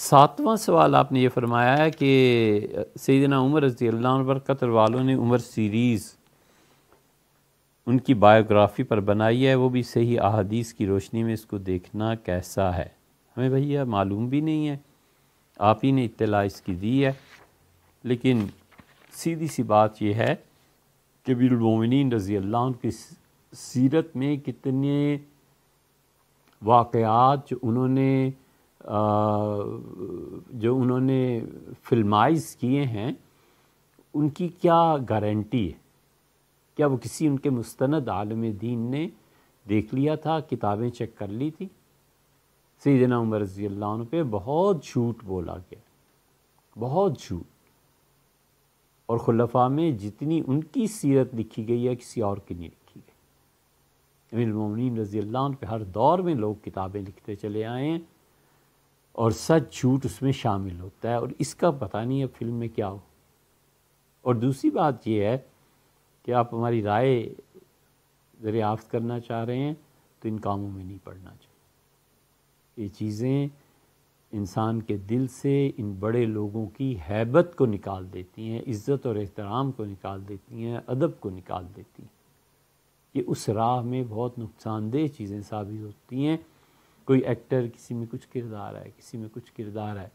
सातवां सवाल आपने ये फरमाया है कि सैदना उमर रजी अल्लाह पर कतर वालों ने उमर सीरीज़ उनकी बायोग्राफी पर बनाई है वो भी सही अहादीस की रोशनी में इसको देखना कैसा है हमें भैया मालूम भी नहीं है आप ही ने इतला इसकी दी है लेकिन सीधी सी बात यह है कि बिलमोमिन रज़ी अल्लाह की सीरत में कितने वाक़ात जो उन्होंने जो उन्होंने फिल्माइज किए हैं उनकी क्या गारंटी है क्या वो किसी उनके मुस्ंद आलम दीन ने देख लिया था किताबें चेक कर ली थी सीदना उमर रजी अल्लाह पे बहुत झूठ बोला गया बहुत झूठ और खुलफा में जितनी उनकी सीरत लिखी गई है किसी और की नहीं लिखी गई अमीन रजी अल्लाह पे हर दौर में लोग किताबें लिखते चले आए हैं और सच झूठ उसमें शामिल होता है और इसका पता नहीं है फिल्म में क्या हो और दूसरी बात यह है कि आप हमारी राय दरियाफ्त करना चाह रहे हैं तो इन कामों में नहीं पड़ना चाहिए ये चीज़ें इंसान के दिल से इन बड़े लोगों की हैबत को निकाल देती हैं इज़्ज़त और एहतराम को निकाल देती हैं अदब को निकाल देती हैं ये उस राह में बहुत नुकसानदेह चीज़ें साबित होती हैं कोई एक्टर किसी में कुछ किरदार है किसी में कुछ किरदार है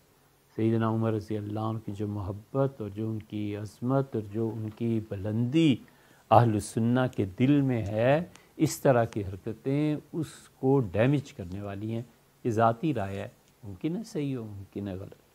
सईदना उमर रजी अल्लाह की जो मोहब्बत और जो उनकी अजमत और जो उनकी बुलंदी आहलसन्ना के दिल में है इस तरह की हरकतें उसको डैमेज करने वाली हैं ये ज़ाती राय है मुमकिन है सही हो मुमकिन है गलत